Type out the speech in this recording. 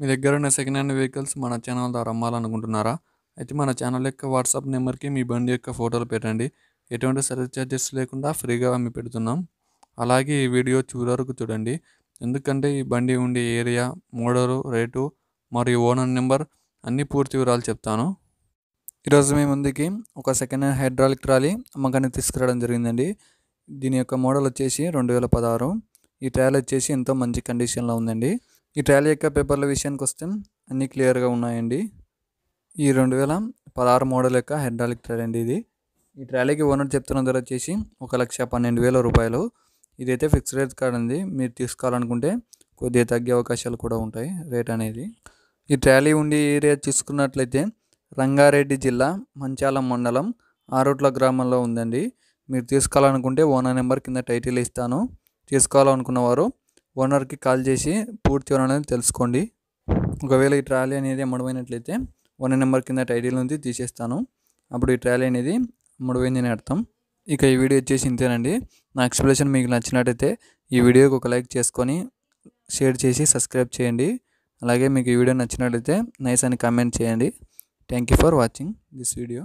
మీ దగ్గర ఉన్న second hand vehicles మన ఛానల్ ద్వారా అమ్మాలనుకుంటున్నారా అయితే మన ఛానల్ యొక్క వాట్సాప్ నెంబర్కి మీ బండి యొక్క ఫోటోలు పెట్టండి ఎటువంటి సర్వీస్ ఛార్జెస్ లేకుండా ఫ్రీగా అమ్మి పెడుతున్నాం అలాగే ఈ వీడియో చూడరకు చూడండి ఎందుకంటే ఈ బండి ఉండే ఏరియా మోడలు రేటు మరియు ఓనర్ నెంబర్ అన్ని పూర్తి వివరాలు చెప్తాను ఈరోజు మీ ముందుకి ఒక సెకండ్ హ్యాండ్ హైడ్రాలిక్ ట్రాలీ అమ్మకానికి తీసుకురావడం జరిగిందండి దీని యొక్క మోడల్ వచ్చేసి రెండు వేల పదహారు ఈ ట్రాలీ వచ్చేసి ఎంతో మంచి కండిషన్లో ఉందండి ఈ ట్యాలీ యొక్క పేపర్ల విషయానికి వస్తే అన్నీ క్లియర్గా ఉన్నాయండి ఈ రెండు వేల పదహారు మోడల్ యొక్క హెడ్డాలిక్ ట్రాలీ అండి ఇది ఈ ట్రాలీకి ఓనర్ చెప్తున్న ధర వచ్చేసి ఒక లక్ష పన్నెండు వేల రూపాయలు ఇదైతే ఫిక్స్డ్ రేట్ అండి మీరు తీసుకోవాలనుకుంటే కొద్దిగా తగ్గే అవకాశాలు కూడా ఉంటాయి రేట్ అనేది ఈ ట్రాలీ ఉండి ఏరియా చూసుకున్నట్లయితే రంగారెడ్డి జిల్లా మంచాల మండలం ఆరుట్ల గ్రామంలో ఉందండి మీరు తీసుకోవాలనుకుంటే ఓనర్ నెంబర్ కింద టైటిల్ ఇస్తాను తీసుకోవాలనుకున్నవారు ఓనర్కి కాల్ చేసి పూర్తి వివరణ అనేది తెలుసుకోండి ఒకవేళ ఈ ట్రాలీ అనేది అమ్మడమైనట్లయితే ఓనర్ నెంబర్ కింద టైటిల్ ఉంది తీసేస్తాను అప్పుడు ఈ ట్రాలీ అనేది అమ్మడమైంది అని అర్థం ఇక ఈ వీడియో వచ్చేసి ఇంతేనండి నా ఎక్స్ప్లెనేషన్ మీకు నచ్చినట్టయితే ఈ వీడియోకి ఒక లైక్ చేసుకొని షేర్ చేసి సబ్స్క్రైబ్ చేయండి అలాగే మీకు ఈ వీడియో నచ్చినట్లయితే నైస్ అని కామెంట్ చేయండి thank you for watching this video